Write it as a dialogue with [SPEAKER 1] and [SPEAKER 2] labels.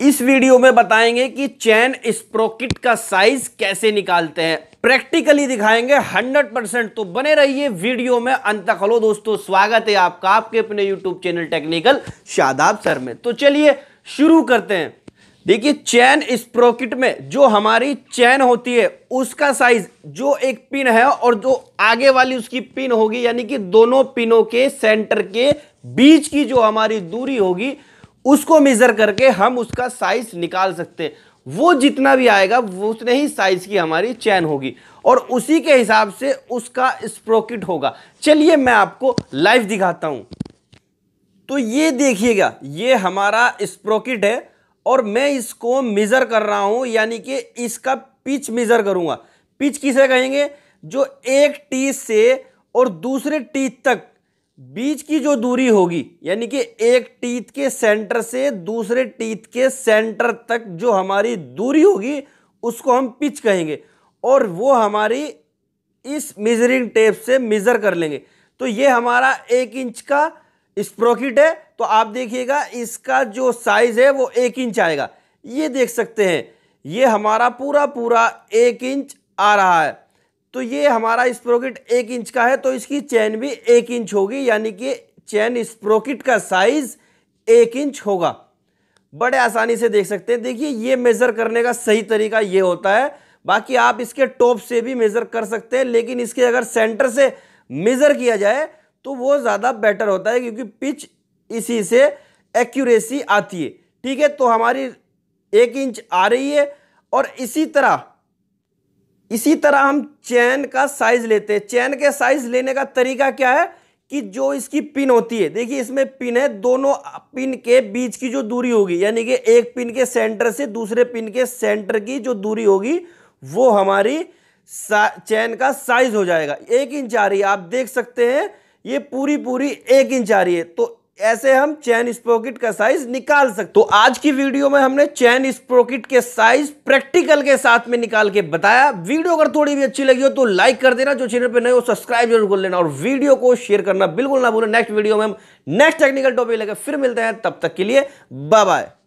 [SPEAKER 1] इस वीडियो में बताएंगे कि चैन स्प्रोकिट का साइज कैसे निकालते हैं प्रैक्टिकली दिखाएंगे 100 परसेंट तो बने रहिए वीडियो में अंत तक हलो दोस्तों स्वागत है आपका आपके अपने YouTube channel technical Shadab sir में तो चलिए शुरू करते हैं देखिए चैन स्प्रोकिट में जो हमारी चैन होती है उसका साइज जो एक पिन है और जो आगे वाली उसकी पिन होगी यानी कि दोनों पिनों के सेंटर के बीच की जो हमारी दूरी होगी उसको मेज़र करके हम उसका साइज निकाल सकते हैं वो जितना भी आएगा वो उतने ही साइज़ की हमारी चैन होगी और उसी के हिसाब से उसका स्प्रोकिट होगा चलिए मैं आपको लाइव दिखाता हूँ तो ये देखिएगा ये हमारा स्प्रोकिट है और मैं इसको मेज़र कर रहा हूँ यानी कि इसका पिच मेज़र करूँगा पिच किसे कहेंगे जो एक टी से और दूसरे टी तक बीच की जो दूरी होगी यानी कि एक टीथ के सेंटर से दूसरे टीथ के सेंटर तक जो हमारी दूरी होगी उसको हम पिच कहेंगे और वो हमारी इस मेजरिंग टेप से मेज़र कर लेंगे तो ये हमारा एक इंच का स्प्रोकिट है तो आप देखिएगा इसका जो साइज़ है वो एक इंच आएगा ये देख सकते हैं ये हमारा पूरा पूरा एक इंच आ रहा है तो ये हमारा स्प्रोकिट एक इंच का है तो इसकी चैन भी एक इंच होगी यानी कि चैन स्प्रोकिट का साइज एक इंच होगा बड़े आसानी से देख सकते हैं देखिए ये मेज़र करने का सही तरीका ये होता है बाकी आप इसके टॉप से भी मेज़र कर सकते हैं लेकिन इसके अगर सेंटर से मेज़र किया जाए तो वो ज़्यादा बेटर होता है क्योंकि पिच इसी से एक्यूरेसी आती है ठीक है तो हमारी एक इंच आ रही है और इसी तरह इसी तरह हम चैन का साइज लेते हैं चैन के साइज लेने का तरीका क्या है कि जो इसकी पिन होती है देखिए इसमें पिन है दोनों पिन के बीच की जो दूरी होगी यानी कि एक पिन के सेंटर से दूसरे पिन के सेंटर की जो दूरी होगी वो हमारी चैन का साइज हो जाएगा एक इंच आ रही है आप देख सकते हैं ये पूरी पूरी एक इंच आ रही है तो ऐसे हम चैन स्प्रोकिट का साइज निकाल सकते तो आज की वीडियो में हमने चैन स्प्रोकिट के साइज प्रैक्टिकल के साथ में निकाल के बताया वीडियो अगर थोड़ी भी अच्छी लगी हो तो लाइक कर देना जो चैनल पे नए हो सब्सक्राइब जरूर कर लेना और वीडियो को शेयर करना बिल्कुल ना भूलें नेक्स्ट वीडियो में हम नेक्स्ट टेक्निकल टॉपिक लेकर फिर मिलते हैं तब तक के लिए बाय बाय